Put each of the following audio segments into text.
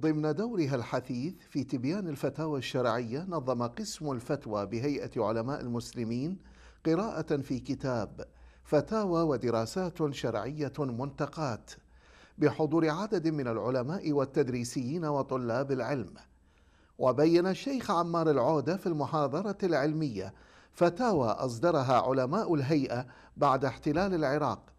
ضمن دورها الحثيث في تبيان الفتاوى الشرعية نظم قسم الفتوى بهيئة علماء المسلمين قراءة في كتاب فتاوى ودراسات شرعية منتقات بحضور عدد من العلماء والتدريسيين وطلاب العلم وبين الشيخ عمار العودة في المحاضرة العلمية فتاوى أصدرها علماء الهيئة بعد احتلال العراق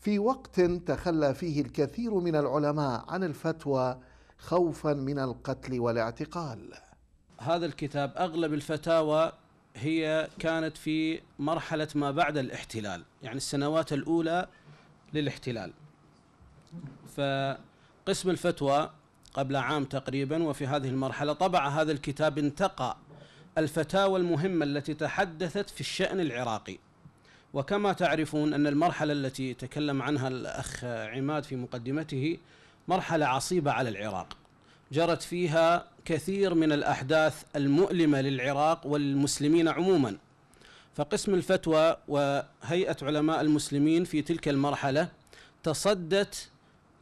في وقت تخلى فيه الكثير من العلماء عن الفتوى خوفا من القتل والاعتقال هذا الكتاب اغلب الفتاوى هي كانت في مرحله ما بعد الاحتلال يعني السنوات الاولى للاحتلال فقسم الفتوى قبل عام تقريبا وفي هذه المرحله طبع هذا الكتاب انتقى الفتاوى المهمه التي تحدثت في الشان العراقي وكما تعرفون ان المرحله التي تكلم عنها الاخ عماد في مقدمته مرحلة عصيبة على العراق جرت فيها كثير من الأحداث المؤلمة للعراق والمسلمين عموما فقسم الفتوى وهيئة علماء المسلمين في تلك المرحلة تصدت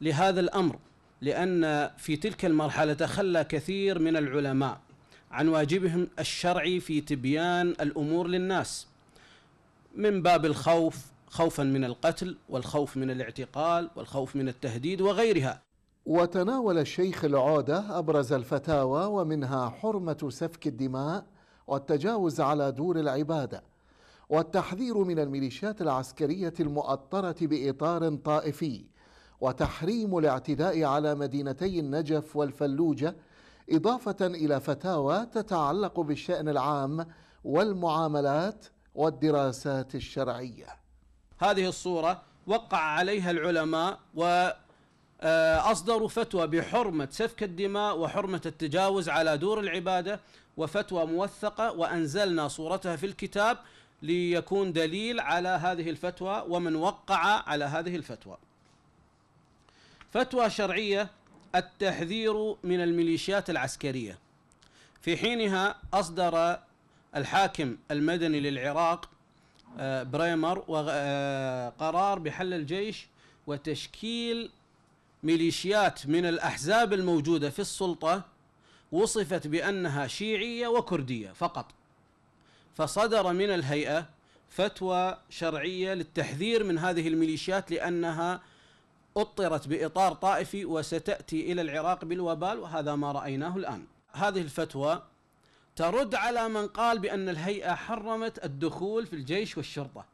لهذا الأمر لأن في تلك المرحلة تخلى كثير من العلماء عن واجبهم الشرعي في تبيان الأمور للناس من باب الخوف خوفا من القتل والخوف من الاعتقال والخوف من التهديد وغيرها وتناول الشيخ العودة أبرز الفتاوى ومنها حرمة سفك الدماء والتجاوز على دور العبادة والتحذير من الميليشيات العسكرية المؤطرة بإطار طائفي وتحريم الاعتداء على مدينتي النجف والفلوجة إضافة إلى فتاوى تتعلق بالشأن العام والمعاملات والدراسات الشرعية هذه الصورة وقع عليها العلماء و آه، أصدروا فتوى بحرمة سفك الدماء وحرمة التجاوز على دور العبادة وفتوى موثقة وأنزلنا صورتها في الكتاب ليكون دليل على هذه الفتوى ومن وقع على هذه الفتوى. فتوى شرعية التحذير من الميليشيات العسكرية. في حينها أصدر الحاكم المدني للعراق آه، بريمر آه، قرار بحل الجيش وتشكيل ميليشيات من الأحزاب الموجودة في السلطة وصفت بأنها شيعية وكردية فقط فصدر من الهيئة فتوى شرعية للتحذير من هذه الميليشيات لأنها أطرت بإطار طائفي وستأتي إلى العراق بالوبال وهذا ما رأيناه الآن هذه الفتوى ترد على من قال بأن الهيئة حرمت الدخول في الجيش والشرطة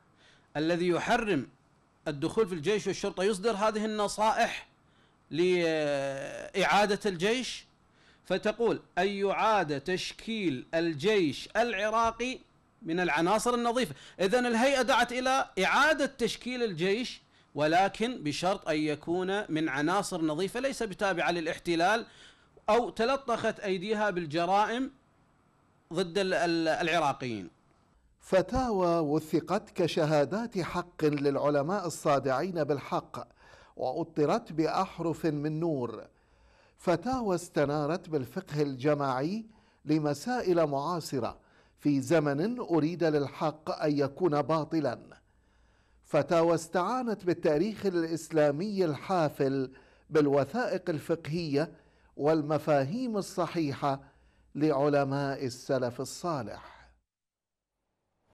الذي يحرم الدخول في الجيش والشرطة يصدر هذه النصائح لإعادة الجيش فتقول أن يعاد تشكيل الجيش العراقي من العناصر النظيفة إذا الهيئة دعت إلى إعادة تشكيل الجيش ولكن بشرط أن يكون من عناصر نظيفة ليس بتابعة للاحتلال أو تلطخت أيديها بالجرائم ضد العراقيين فتاوى وثقت كشهادات حق للعلماء الصادعين بالحق وأطرت بأحرف من نور فتاوى استنارت بالفقه الجماعي لمسائل معاصرة في زمن أريد للحق أن يكون باطلا فتاوى استعانت بالتاريخ الإسلامي الحافل بالوثائق الفقهية والمفاهيم الصحيحة لعلماء السلف الصالح